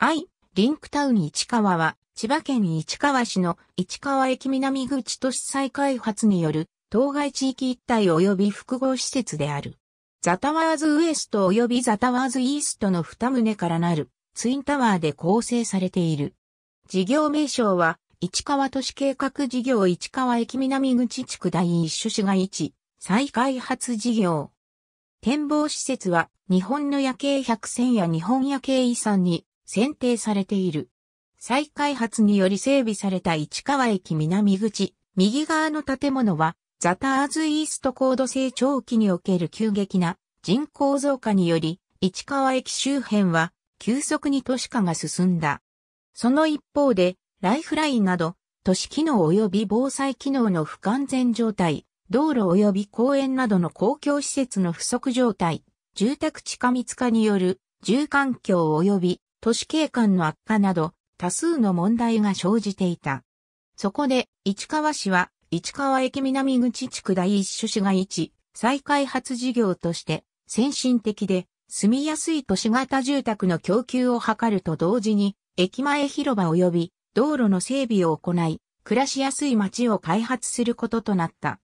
I、リンクタウン市川は、千葉県市川市の市川駅南口都市再開発による、当該地域一帯及び複合施設である。ザタワーズウエスト及びザタワーズイーストの二棟からなる、ツインタワーで構成されている。事業名称は、市川都市計画事業市川駅南口地区第一種市街地、再開発事業。展望施設は、日本の夜景百選や日本夜景遺産に選定されている。再開発により整備された市川駅南口、右側の建物は、ザターズイースト高度成長期における急激な人口増加により、市川駅周辺は急速に都市化が進んだ。その一方で、ライフラインなど、都市機能及び防災機能の不完全状態、道路及び公園などの公共施設の不足状態、住宅地下密化による住環境及び都市景観の悪化など多数の問題が生じていた。そこで、市川市は、市川駅南口地区第一種市街地、再開発事業として、先進的で、住みやすい都市型住宅の供給を図ると同時に、駅前広場及び道路の整備を行い、暮らしやすい街を開発することとなった。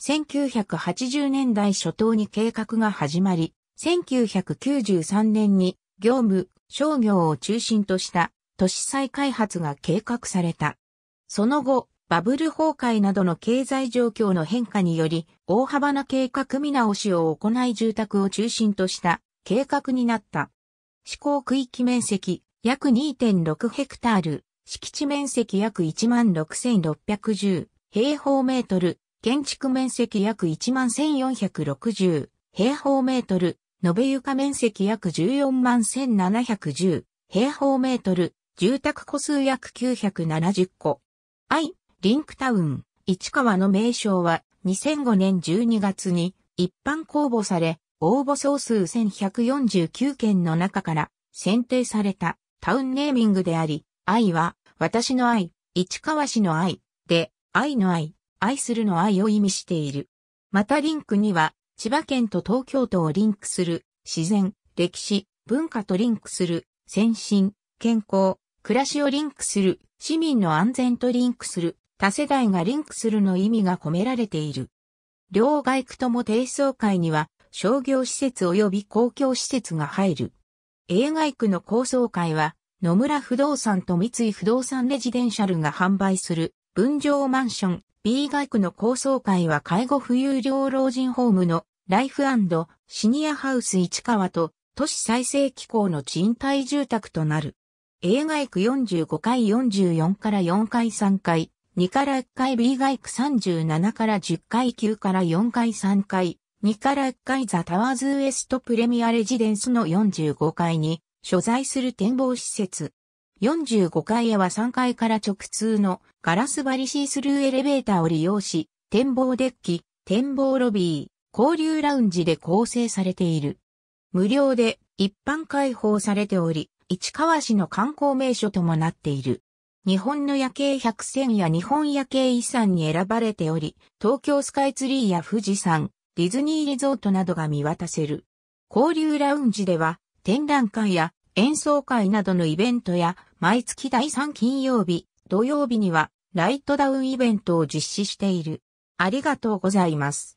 1980年代初頭に計画が始まり、1993年に業務、商業を中心とした都市再開発が計画された。その後、バブル崩壊などの経済状況の変化により、大幅な計画見直しを行い住宅を中心とした計画になった。施行区域面積約2.6ヘクタール、敷地面積約16,610平方メートル、建築面積約11,460平方メートル、延べ床面積約14万1710平方メートル、住宅戸数約970戸。I、リンクタウン、市川の名称は2005年12月に一般公募され、応募総数1149件の中から選定されたタウンネーミングであり、愛は私の愛、市川市の愛で愛の愛、愛するの愛を意味している。またリンクには千葉県と東京都をリンクする自然、歴史、文化とリンクする先進、健康、暮らしをリンクする市民の安全とリンクする多世代がリンクするの意味が込められている。両外区とも低層階には商業施設及び公共施設が入る。A 外区の高層階は野村不動産と三井不動産レジデンシャルが販売する分譲マンション B 外区の高層階は介護不有療老人ホームのライフシニアハウス市川と都市再生機構の賃貸住宅となる。A 外区45階44から4階3階、2から1階 B 外区37から10階9から4階3階、2から1階ザタワーズウエストプレミアレジデンスの45階に所在する展望施設。45階へは3階から直通のガラス張りシースルーエレベーターを利用し、展望デッキ、展望ロビー、交流ラウンジで構成されている。無料で一般開放されており、市川市の観光名所ともなっている。日本の夜景百選や日本夜景遺産に選ばれており、東京スカイツリーや富士山、ディズニーリゾートなどが見渡せる。交流ラウンジでは、展覧会や演奏会などのイベントや毎月第3金曜日、土曜日にはライトダウンイベントを実施している。ありがとうございます。